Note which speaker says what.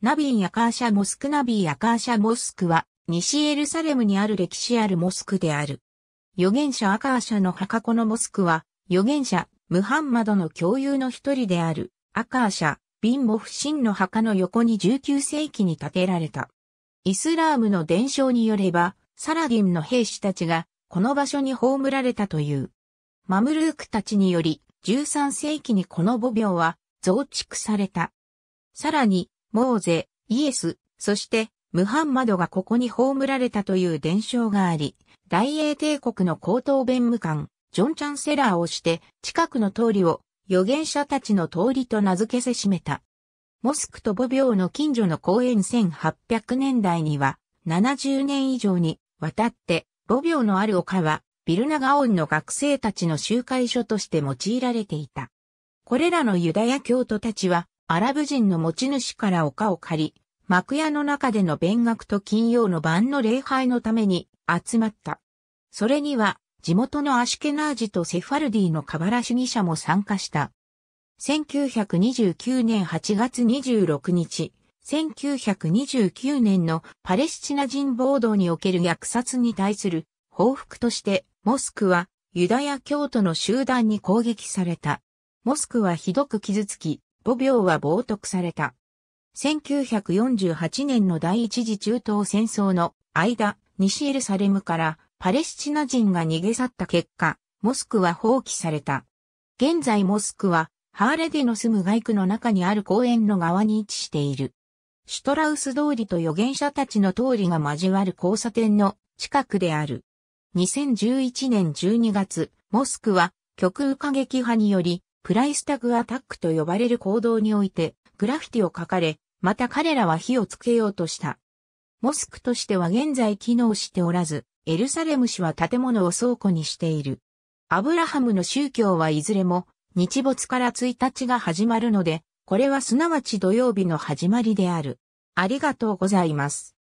Speaker 1: ナビン・ヤカーシャ・モスクナビー・ヤカーシャ・モスクは、西エルサレムにある歴史あるモスクである。預言者アカーシャの墓このモスクは、預言者、ムハンマドの共有の一人である、アカーシャ、ビン・モフ・シンの墓の横に19世紀に建てられた。イスラームの伝承によれば、サラディンの兵士たちが、この場所に葬られたという。マムルークたちにより、13世紀にこの墓廟は増築された。さらに、モーゼ、イエス、そして、ムハンマドがここに葬られたという伝承があり、大英帝国の高等弁務官、ジョン・チャンセラーをして、近くの通りを、預言者たちの通りと名付けせしめた。モスクと母廟の近所の公園1800年代には、70年以上にわたって、母廟のある丘は、ビルナガオンの学生たちの集会所として用いられていた。これらのユダヤ教徒たちは、アラブ人の持ち主から丘を借り、幕屋の中での弁学と金曜の晩の礼拝のために集まった。それには地元のアシュケナージとセファルディのカバラ主義者も参加した。1929年8月26日、1929年のパレスチナ人暴動における虐殺に対する報復として、モスクはユダヤ教徒の集団に攻撃された。モスクはひどく傷つき、5秒は冒涜された。1948年の第一次中東戦争の間、西エルサレムからパレスチナ人が逃げ去った結果、モスクは放棄された。現在モスクは、ハーレデの住む外区の中にある公園の側に位置している。シュトラウス通りと預言者たちの通りが交わる交差点の近くである。2011年12月、モスクは極右過激派によりプライスタグアタックと呼ばれる行動において、グラフィティを書かれ、また彼らは火をつけようとした。モスクとしては現在機能しておらず、エルサレム市は建物を倉庫にしている。アブラハムの宗教はいずれも、日没から1日が始まるので、これはすなわち土曜日の始まりである。ありがとうございます。